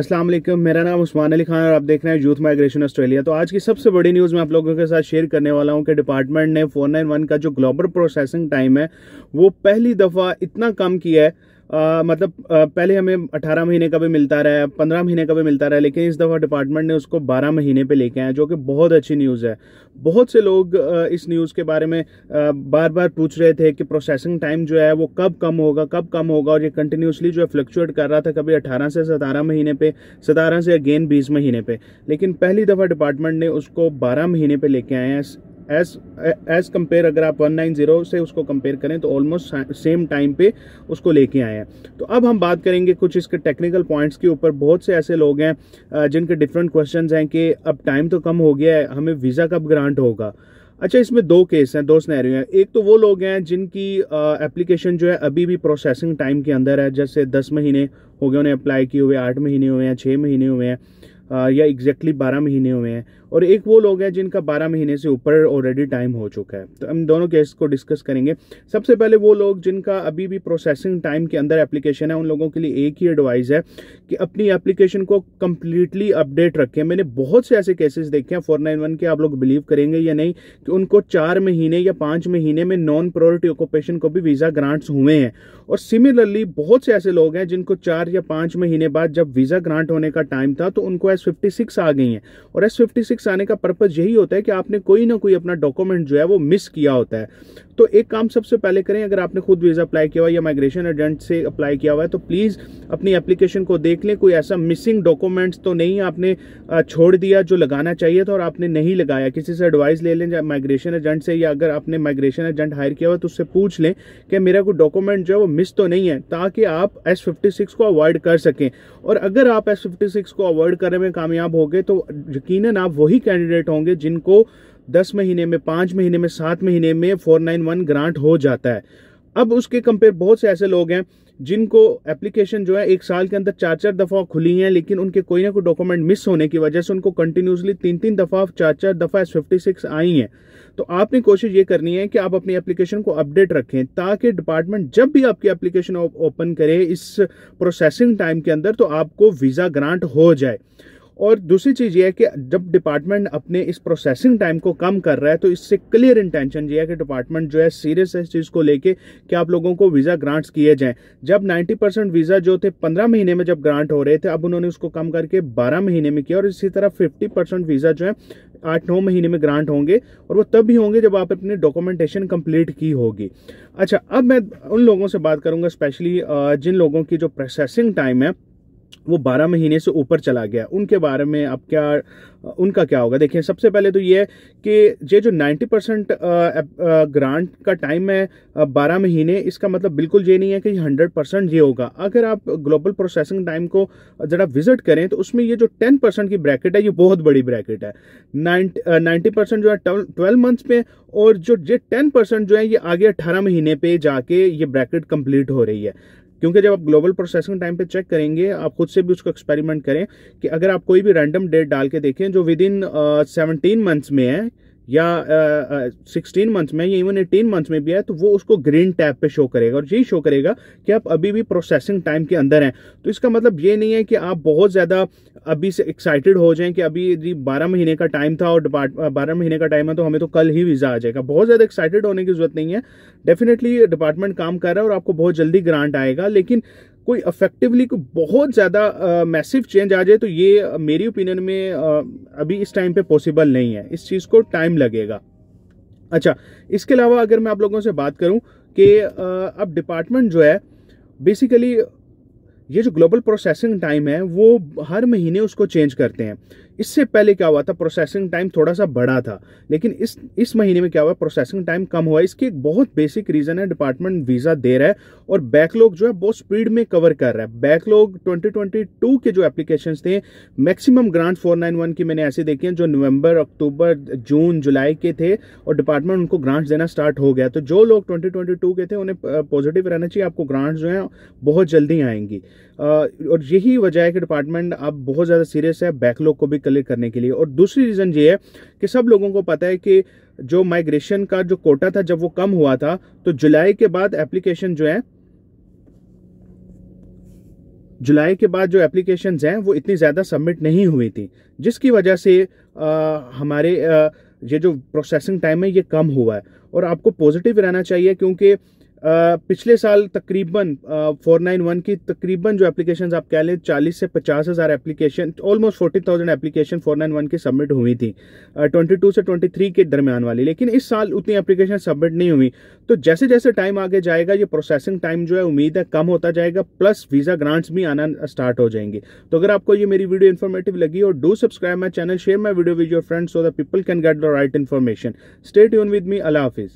अस्सलाम वालेकुम मेरा नाम उस्मान अली खान और आप देख रहे हैं यूथ माइग्रेशन ऑस्ट्रेलिया तो आज की सबसे बड़ी न्यूज़ मैं आप लोगों के साथ शेयर करने वाला हूं कि डिपार्टमेंट ने 491 का जो ग्लोबल प्रोसेसिंग टाइम है वो पहली दफ़ा इतना कम किया है आ, मतलब आ, पहले हमें 18 महीने का भी मिलता रहा है पंद्रह महीने का भी मिलता रहा है लेकिन इस दफ़ा डिपार्टमेंट ने उसको 12 महीने पे लेके आए जो कि बहुत अच्छी न्यूज़ है बहुत से लोग इस न्यूज़ के बारे में बार बार पूछ रहे थे कि प्रोसेसिंग टाइम जो है वो कब कम होगा कब कम होगा और ये कंटिन्यूसली जो है फ्लक्चुएट कर रहा था कभी अठारह से सतारह महीने पर सतारह से अगेन बीस महीने पर लेकिन पहली दफ़ा डिपार्टमेंट ने उसको बारह महीने पर लेके आए हैं एज एज कंपेयर अगर आप 190 से उसको कंपेयर करें तो ऑलमोस्ट सेम टाइम पे उसको लेके आए हैं तो अब हम बात करेंगे कुछ इसके टेक्निकल पॉइंट्स के ऊपर बहुत से ऐसे लोग हैं जिनके डिफरेंट क्वेश्चन हैं कि अब टाइम तो कम हो गया है हमें वीज़ा कब ग्रांट होगा अच्छा इसमें दो केस हैं दो स्नैरियो हैं एक तो वो लोग हैं जिनकी एप्लीकेशन जो है अभी भी प्रोसेसिंग टाइम के अंदर है जैसे दस महीने हो गए उन्हें अप्लाई किए हुए आठ महीने हुए हैं छः महीने हुए हैं या एग्जैक्टली बारह महीने हुए हैं और एक वो लोग हैं जिनका बारह महीने से ऊपर ऑलरेडी टाइम हो चुका है तो हम दोनों केस को डिस्कस करेंगे सबसे पहले वो लोग जिनका अभी भी प्रोसेसिंग टाइम के अंदर एप्लीकेशन है उन लोगों के लिए एक ही एडवाइस है कि अपनी एप्लीकेशन को कंप्लीटली अपडेट रखें मैंने बहुत से ऐसे केसेस देखे हैं फोर नाइन वन के आप लोग बिलीव करेंगे या नहीं कि उनको चार महीने या पांच महीने में नॉन प्रायोरिटी ऑक्यूपेशन को भी वीजा ग्रांट्स हुए हैं और सिमिलरली बहुत से ऐसे लोग हैं जिनको चार या पांच महीने बाद जब वीजा ग्रांट होने का टाइम था तो उनको एस फिफ्टी सिक्स आ गई है और एस फिफ्टी सिक्स आने का पर्पज यही होता है कि आपने कोई ना कोई अपना डॉक्यूमेंट जो है वो मिस किया होता है तो एक काम सबसे पहले करें अगर आपने खुद वीज़ा अप्लाई किया हुआ या माइग्रेशन एजेंट से अप्लाई किया हुआ है तो प्लीज़ अपनी एप्लीकेशन को देख लें कोई ऐसा मिसिंग डॉक्यूमेंट्स तो नहीं आपने छोड़ दिया जो लगाना चाहिए था और आपने नहीं लगाया किसी से एडवाइस ले लें माइग्रेशन एजेंट से या अगर आपने माइग्रेशन एजेंट हायर किया हुआ तो उससे पूछ लें कि मेरा कोई डॉक्यूमेंट जो है वो मिस तो नहीं है ताकि आप एस को अवॉइड कर सकें और अगर आप एस को अवॉइड करने में कामयाब हो गए तो यकीन आप वही कैंडिडेट होंगे जिनको दस महीने में पाँच महीने में सात महीने में फोर नाइन वन ग्रांट हो जाता है अब उसके कंपेयर बहुत से ऐसे लोग हैं जिनको एप्लीकेशन जो है एक साल के अंदर चार चार दफ़ा खुली हैं लेकिन उनके कोई ना कोई डॉक्यूमेंट मिस होने की वजह से उनको कंटिन्यूसली तीन तीन दफ़ा चार चार दफ़ा एस फिफ्टी सिक्स आई हैं तो आपने कोशिश ये करनी है कि आप अपनी एप्लीकेशन को अपडेट रखें ताकि डिपार्टमेंट जब भी आपकी एप्लीकेशन ओपन करे इस प्रोसेसिंग टाइम के अंदर तो आपको वीज़ा ग्रांट हो जाए और दूसरी चीज ये है कि जब डिपार्टमेंट अपने इस प्रोसेसिंग टाइम को कम कर रहा है तो इससे क्लियर इंटेंशन ये है कि डिपार्टमेंट जो है सीरियस है इस चीज को लेके कि आप लोगों को वीजा ग्रांट्स किए जाएं जब 90 परसेंट वीजा जो थे 15 महीने में जब ग्रांट हो रहे थे अब उन्होंने उसको कम करके 12 महीने में किया और इसी तरह फिफ्टी परसेंट वीजा जो है आठ नौ महीने में ग्रांट होंगे और वो तब भी होंगे जब आप अपनी डॉक्यूमेंटेशन कंप्लीट की होगी अच्छा अब मैं उन लोगों से बात करूंगा स्पेशली जिन लोगों की जो प्रोसेसिंग टाइम है वो बारह महीने से ऊपर चला गया उनके बारे में आप क्या उनका क्या होगा देखिए सबसे पहले तो ये है कि ये जो नाइन्टी परसेंट ग्रांट का टाइम है बारह महीने इसका मतलब बिल्कुल ये नहीं है कि हंड्रेड परसेंट ये होगा अगर आप ग्लोबल प्रोसेसिंग टाइम को ज़रा विजिट करें तो उसमें ये जो टेन परसेंट की ब्रैकेट है ये बहुत बड़ी ब्रैकेट है नाइन्टी परसेंट जो है ट्वेल्व मंथ्स पे और जो ये टेन परसेंट जो है ये आगे अट्ठारह महीने पे जाके ये ब्रैकेट कंप्लीट हो रही है क्योंकि जब आप ग्लोबल प्रोसेसिंग टाइम पे चेक करेंगे आप खुद से भी उसको एक्सपेरिमेंट करें कि अगर आप कोई भी रैंडम डेट डाल के देखें जो विद इन सेवनटीन मंथ्स में है या सिक्सटीन uh, मंथ में या इवन एटीन मंथ में भी है तो वो उसको ग्रीन टैब पे शो करेगा और यही शो करेगा कि आप अभी भी प्रोसेसिंग टाइम के अंदर हैं तो इसका मतलब ये नहीं है कि आप बहुत ज़्यादा अभी से एक्साइटेड हो जाएं कि अभी जी बारह महीने का टाइम था और बारह महीने का टाइम है तो हमें तो कल ही वीज़ा आ जाएगा बहुत ज़्यादा एक्साइटेड होने की जरूरत नहीं है डेफिनेटली डिपार्टमेंट काम कर रहा है और आपको बहुत जल्दी ग्रांट आएगा लेकिन कोई इफेक्टिवली कोई बहुत ज़्यादा मैसिव चेंज आ जाए तो ये मेरी ओपिनियन में आ, अभी इस टाइम पे पॉसिबल नहीं है इस चीज़ को टाइम लगेगा अच्छा इसके अलावा अगर मैं आप लोगों से बात करूं कि अब डिपार्टमेंट जो है बेसिकली ये जो ग्लोबल प्रोसेसिंग टाइम है वो हर महीने उसको चेंज करते हैं इससे पहले क्या हुआ था प्रोसेसिंग टाइम थोड़ा सा बढ़ा था लेकिन इस इस महीने में क्या हुआ प्रोसेसिंग टाइम कम हुआ इसकी एक बहुत बेसिक रीजन है डिपार्टमेंट वीजा दे रहा है और बैकलॉग जो है बहुत स्पीड में कवर कर रहा है बैकलॉग 2022 के जो एप्लीकेशन थे मैक्सिमम ग्रांट 491 की मैंने ऐसे देखी है जो नवंबर अक्टूबर जून जुलाई के थे और डिपार्टमेंट उनको ग्रांट देना स्टार्ट हो गया तो जो लोग ट्वेंटी के थे उन्हें पॉजिटिव रहना चाहिए आपको ग्रांट जो है बहुत जल्दी आएंगी और यही वजह है कि डिपार्टमेंट अब बहुत ज़्यादा सीरियस है बैकलॉग को भी मुतल करने के लिए और दूसरी रीज़न ये है कि सब लोगों को पता है कि जो माइग्रेशन का जो कोटा था जब वो कम हुआ था तो जुलाई के बाद एप्लीकेशन जो है जुलाई के बाद जो एप्लीकेशन हैं वो इतनी ज़्यादा सबमिट नहीं हुई थी जिसकी वजह से आ, हमारे आ, ये जो प्रोसेसिंग टाइम है ये कम हुआ है और आपको पॉजिटिव रहना चाहिए क्योंकि पिछले साल तकरीबन फोर नाइन वन की तकरीबन जो एप्लीकेशन आप कह लें चालीस से पचास हज़ार application almost forty thousand application four nine one की सबमिट हुई थी ट्वेंटी टू से ट्वेंटी थ्री के दरमियान वाली लेकिन इस साल उतनी एप्लीकेशन सबमिट नहीं हुई तो जैसे जैसे टाइम आगे जाएगा ये प्रोसेसिंग टाइम जो है उम्मीद है कम होता जाएगा प्लस वीज़ा ग्रांट्स भी आना स्टार्ट हो जाएंगे तो अगर आपको ये मेरी वीडियो इन्फॉर्मेटिव लगी और do subscribe my channel share my video with your friends so the people can get the right information stay tuned with me अला हाफिज़